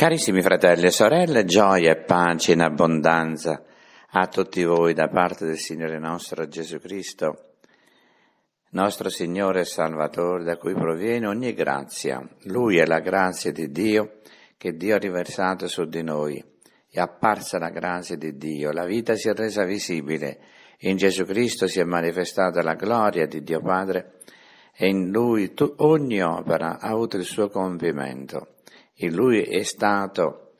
Carissimi fratelli e sorelle, gioia e pace in abbondanza a tutti voi da parte del Signore nostro Gesù Cristo, nostro Signore e Salvatore, da cui proviene ogni grazia. Lui è la grazia di Dio che Dio ha riversato su di noi. È apparsa la grazia di Dio, la vita si è resa visibile, in Gesù Cristo si è manifestata la gloria di Dio Padre e in Lui ogni opera ha avuto il suo compimento in lui è stato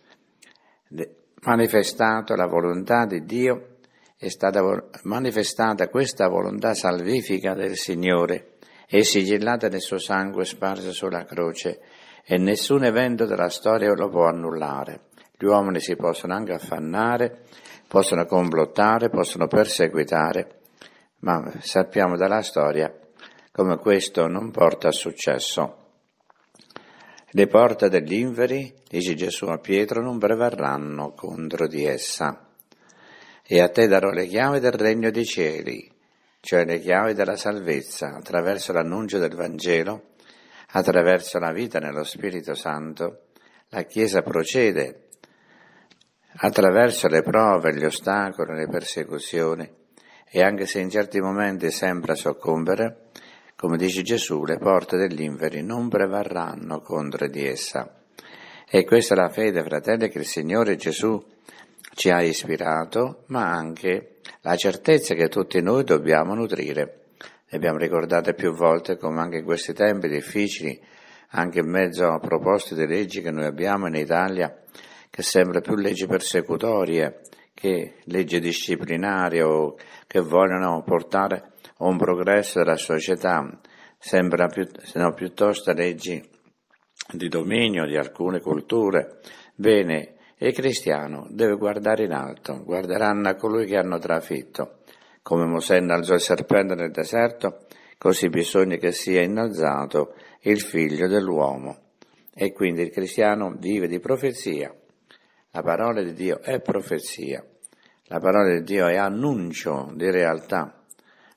manifestato la volontà di Dio, è stata manifestata questa volontà salvifica del Signore e sigillata nel suo sangue sparso sulla croce e nessun evento della storia lo può annullare. Gli uomini si possono anche affannare, possono complottare, possono perseguitare, ma sappiamo dalla storia come questo non porta a successo. Le porte dell'inferi, dice Gesù a Pietro, non prevarranno contro di essa. E a te darò le chiavi del regno dei cieli, cioè le chiavi della salvezza, attraverso l'annuncio del Vangelo, attraverso la vita nello Spirito Santo. La Chiesa procede attraverso le prove, gli ostacoli, le persecuzioni, e anche se in certi momenti sembra soccombere, come dice Gesù, le porte dell'inferi non prevarranno contro di essa. E questa è la fede, fratelli, che il Signore Gesù ci ha ispirato, ma anche la certezza che tutti noi dobbiamo nutrire. Le abbiamo ricordate più volte come anche in questi tempi difficili, anche in mezzo a proposte di leggi che noi abbiamo in Italia, che sempre più leggi persecutorie che leggi disciplinari o che vogliono portare un progresso della società, sembra più, se no, piuttosto leggi di dominio di alcune culture. Bene, il cristiano deve guardare in alto, guarderanno a colui che hanno trafitto. Come Mosè innalzò il serpente nel deserto, così bisogna che sia innalzato il figlio dell'uomo. E quindi il cristiano vive di profezia. La parola di Dio è profezia. La parola di Dio è annuncio di realtà.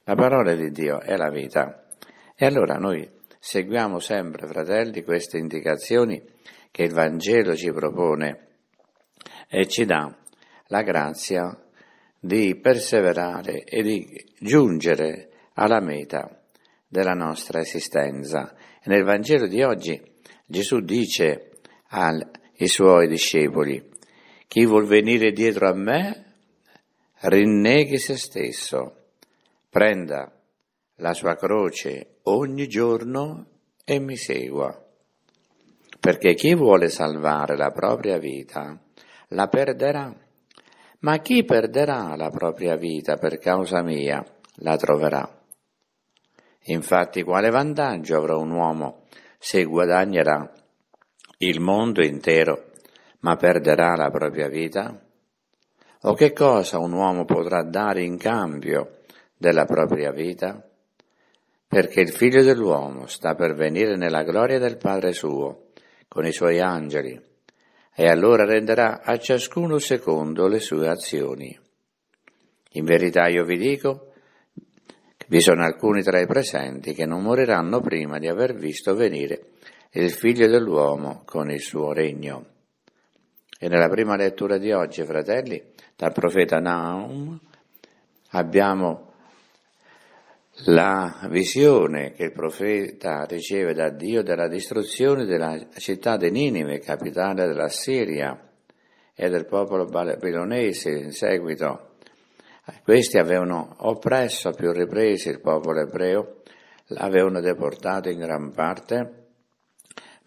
La parola di Dio è la vita. E allora noi seguiamo sempre, fratelli, queste indicazioni che il Vangelo ci propone e ci dà la grazia di perseverare e di giungere alla meta della nostra esistenza. E nel Vangelo di oggi Gesù dice ai suoi discepoli, chi vuol venire dietro a me rinneghi se stesso prenda la sua croce ogni giorno e mi segua. Perché chi vuole salvare la propria vita la perderà, ma chi perderà la propria vita per causa mia la troverà. Infatti quale vantaggio avrà un uomo se guadagnerà il mondo intero ma perderà la propria vita? O che cosa un uomo potrà dare in cambio della propria vita? Perché il figlio dell'uomo sta per venire nella gloria del Padre suo, con i suoi angeli, e allora renderà a ciascuno secondo le sue azioni. In verità io vi dico, vi sono alcuni tra i presenti che non moriranno prima di aver visto venire il figlio dell'uomo con il suo regno. E nella prima lettura di oggi, fratelli, dal profeta Naum, abbiamo la visione che il profeta riceve da Dio della distruzione della città di Ninive, capitale della Siria, e del popolo babilonese in seguito. Questi avevano oppresso a più riprese il popolo ebreo, l'avevano deportato in gran parte,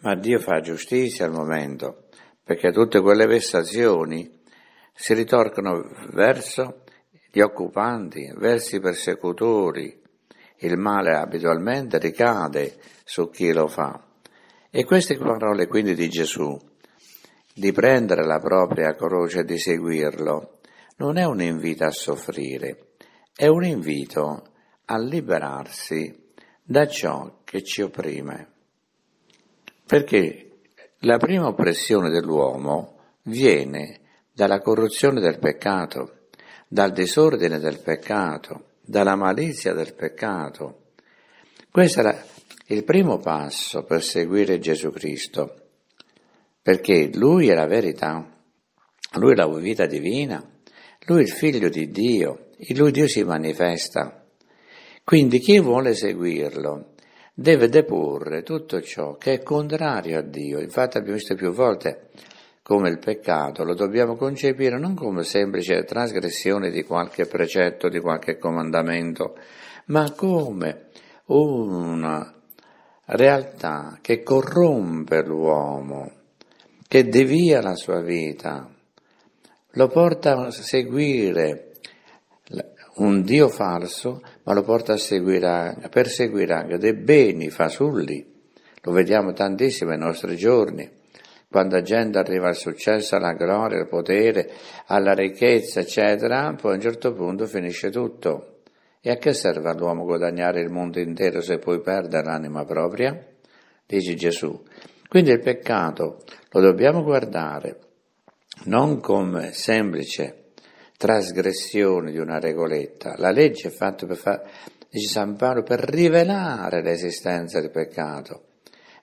ma Dio fa giustizia al momento, perché tutte quelle vessazioni si ritorcono verso gli occupanti, verso i persecutori, il male abitualmente ricade su chi lo fa. E queste parole quindi di Gesù, di prendere la propria croce e di seguirlo, non è un invito a soffrire, è un invito a liberarsi da ciò che ci opprime. Perché la prima oppressione dell'uomo viene dalla corruzione del peccato, dal disordine del peccato, dalla malizia del peccato. Questo era il primo passo per seguire Gesù Cristo, perché Lui è la verità, Lui è la vita divina, Lui è il Figlio di Dio, in Lui Dio si manifesta. Quindi chi vuole seguirlo deve deporre tutto ciò che è contrario a Dio. Infatti abbiamo visto più volte come il peccato lo dobbiamo concepire non come semplice trasgressione di qualche precetto, di qualche comandamento, ma come una realtà che corrompe l'uomo, che devia la sua vita, lo porta a seguire un Dio falso, ma lo porta a, seguire, a perseguire anche dei beni fasulli. Lo vediamo tantissimo ai nostri giorni quando la gente arriva al successo, alla gloria, al potere, alla ricchezza, eccetera, poi a un certo punto finisce tutto. E a che serve all'uomo guadagnare il mondo intero se poi perde l'anima propria? Dice Gesù. Quindi il peccato lo dobbiamo guardare non come semplice trasgressione di una regoletta. La legge è fatta per fare, dice San Paolo, per rivelare l'esistenza del peccato.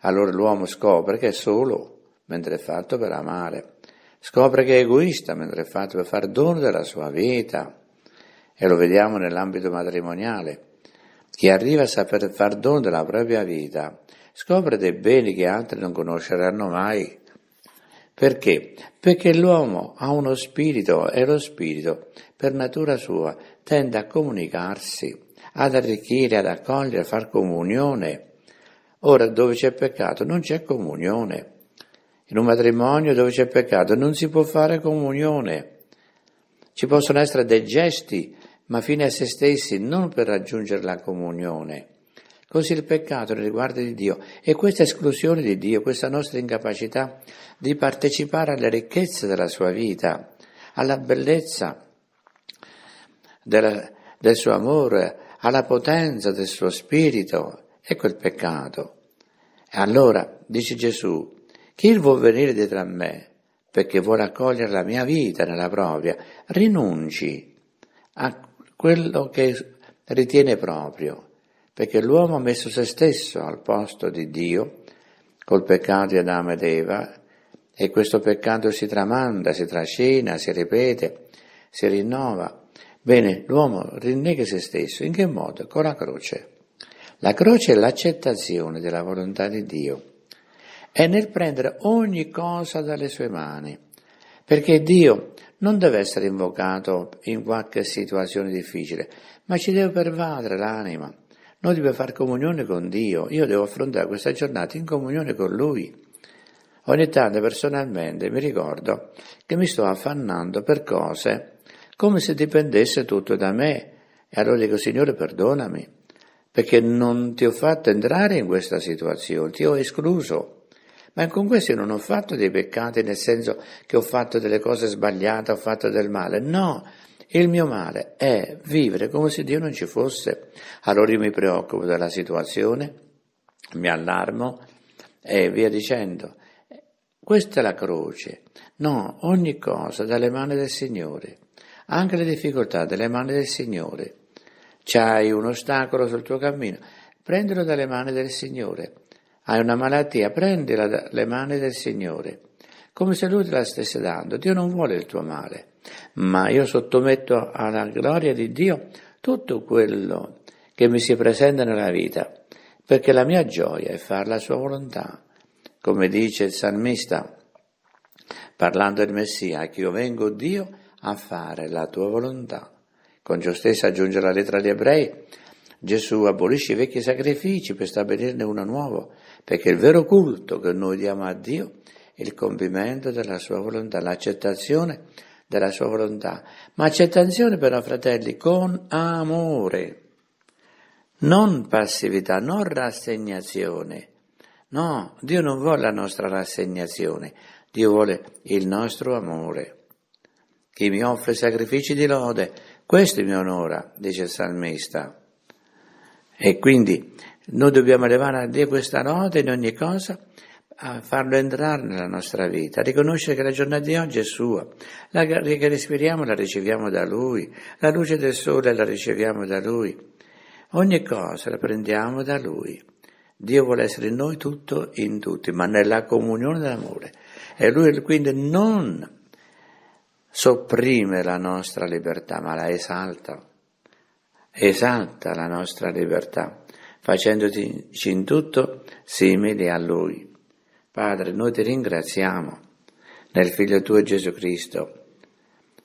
Allora l'uomo scopre che è solo mentre è fatto per amare. Scopre che è egoista mentre è fatto per far dono della sua vita. E lo vediamo nell'ambito matrimoniale. Chi arriva a saper far dono della propria vita scopre dei beni che altri non conosceranno mai. Perché? Perché l'uomo ha uno spirito e lo spirito, per natura sua, tende a comunicarsi, ad arricchire, ad accogliere, a far comunione. Ora dove c'è peccato non c'è comunione. In un matrimonio dove c'è peccato non si può fare comunione. Ci possono essere dei gesti, ma fine a se stessi, non per raggiungere la comunione. Così il peccato nei riguardi di Dio e questa esclusione di Dio, questa nostra incapacità di partecipare alle ricchezze della sua vita, alla bellezza del, del suo amore, alla potenza del suo spirito, ecco il peccato. E allora, dice Gesù, chi vuol venire dietro a me, perché vuole accogliere la mia vita nella propria, rinunci a quello che ritiene proprio, perché l'uomo ha messo se stesso al posto di Dio col peccato di Adamo ed Eva e questo peccato si tramanda, si trascina, si ripete, si rinnova. Bene, l'uomo rinnega se stesso, in che modo? Con la croce. La croce è l'accettazione della volontà di Dio è nel prendere ogni cosa dalle sue mani, perché Dio non deve essere invocato in qualche situazione difficile, ma ci deve pervadere l'anima. Noi dobbiamo fare comunione con Dio, io devo affrontare questa giornata in comunione con Lui. Ogni tanto personalmente mi ricordo che mi sto affannando per cose come se dipendesse tutto da me. E allora dico, Signore, perdonami, perché non ti ho fatto entrare in questa situazione, ti ho escluso ma con questo io non ho fatto dei peccati nel senso che ho fatto delle cose sbagliate, ho fatto del male, no. Il mio male è vivere come se Dio non ci fosse. Allora io mi preoccupo della situazione, mi allarmo e via dicendo. Questa è la croce. No, ogni cosa dalle mani del Signore, anche le difficoltà dalle mani del Signore. C'hai un ostacolo sul tuo cammino, prendilo dalle mani del Signore. Hai una malattia, prendila dalle mani del Signore, come se Lui te la stesse dando. Dio non vuole il tuo male, ma io sottometto alla gloria di Dio tutto quello che mi si presenta nella vita, perché la mia gioia è fare la sua volontà. Come dice il salmista, parlando del Messia, che io vengo Dio a fare la tua volontà. Con ciò aggiunge la lettera agli ebrei, Gesù abolisce i vecchi sacrifici per stabilirne uno nuovo, perché il vero culto che noi diamo a Dio è il compimento della sua volontà, l'accettazione della sua volontà, ma accettazione però, fratelli, con amore, non passività, non rassegnazione. No, Dio non vuole la nostra rassegnazione, Dio vuole il nostro amore. Chi mi offre sacrifici di lode, questo mi onora, dice il salmista. E quindi noi dobbiamo elevare a Dio questa lode in ogni cosa, a farlo entrare nella nostra vita, a riconoscere che la giornata di oggi è sua, la che respiriamo la riceviamo da Lui, la luce del sole la riceviamo da Lui, ogni cosa la prendiamo da Lui. Dio vuole essere in noi tutto in tutti, ma nella comunione dell'amore. E Lui quindi non sopprime la nostra libertà, ma la esalta esalta la nostra libertà, facendoci in tutto simili a Lui. Padre, noi ti ringraziamo nel Figlio tuo Gesù Cristo.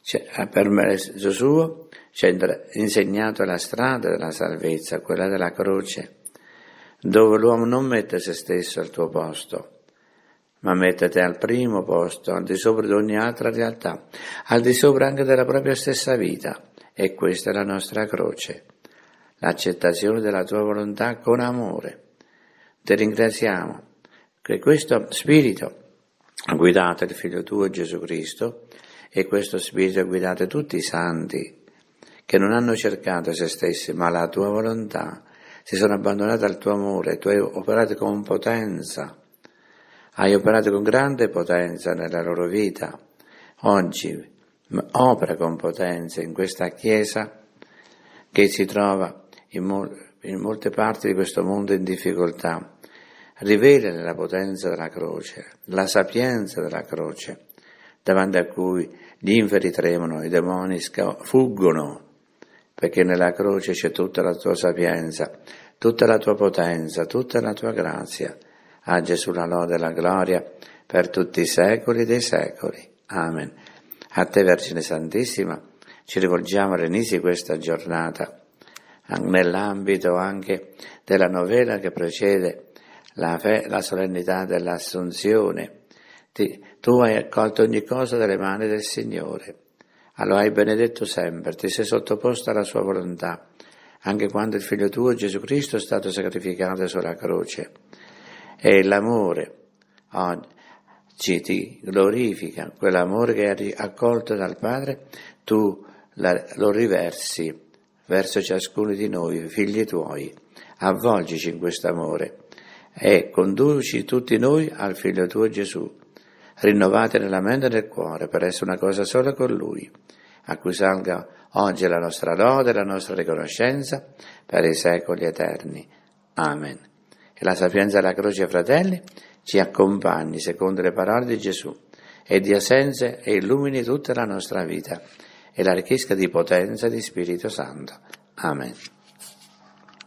Per mezzo suo ci ha insegnato la strada della salvezza, quella della croce, dove l'uomo non mette se stesso al tuo posto, ma mette te al primo posto, al di sopra di ogni altra realtà, al di sopra anche della propria stessa vita e questa è la nostra croce, l'accettazione della tua volontà con amore. Ti ringraziamo che questo Spirito ha guidato il Figlio tuo Gesù Cristo e questo Spirito ha guidato tutti i santi che non hanno cercato se stessi ma la tua volontà, si sono abbandonati al tuo amore, tu hai operato con potenza, hai operato con grande potenza nella loro vita. Oggi opera con potenza in questa Chiesa che si trova in, mol- in molte parti di questo mondo in difficoltà. Rivela la potenza della croce, la sapienza della croce, davanti a cui gli inferi tremano, i demoni sca- fuggono, perché nella croce c'è tutta la tua sapienza, tutta la tua potenza, tutta la tua grazia. A Gesù la lode e la gloria per tutti i secoli dei secoli. Amen. A te Vergine Santissima ci rivolgiamo all'inizio di questa giornata, nell'ambito anche della novella che precede la, fe, la solennità dell'Assunzione. Ti, tu hai accolto ogni cosa dalle mani del Signore, lo hai benedetto sempre, ti sei sottoposto alla sua volontà, anche quando il Figlio tuo Gesù Cristo è stato sacrificato sulla croce. E l'amore, oggi, ci ti glorifica, quell'amore che hai accolto dal Padre, tu la, lo riversi verso ciascuno di noi, figli tuoi. Avvolgici in questo amore e conduci tutti noi al Figlio tuo Gesù, rinnovate nella mente e nel cuore per essere una cosa sola con Lui, a cui salga oggi la nostra lode, la nostra riconoscenza per i secoli eterni. Amen. E la sapienza della croce, fratelli, ci accompagni secondo le parole di Gesù e dia senso e illumini tutta la nostra vita e la ricchisca di potenza di Spirito Santo. Amen.